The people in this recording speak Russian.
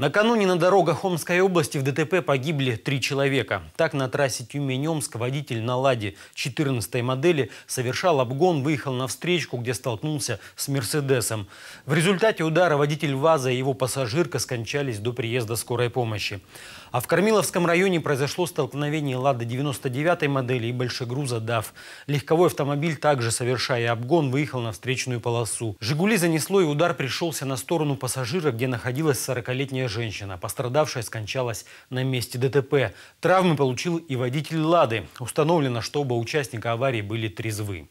Накануне на дорогах Омской области в ДТП погибли три человека. Так, на трассе Тюмень-Омск водитель на «Ладе» 14 модели совершал обгон, выехал на встречку, где столкнулся с «Мерседесом». В результате удара водитель «ВАЗа» и его пассажирка скончались до приезда скорой помощи. А в Кормиловском районе произошло столкновение Лады 99 модели и большегруза дав Легковой автомобиль, также совершая обгон, выехал на встречную полосу. «Жигули» занесло и удар пришелся на сторону пассажира, где находилась 40-летняя женщина. Пострадавшая скончалась на месте ДТП. Травмы получил и водитель «Лады». Установлено, что оба участника аварии были трезвы.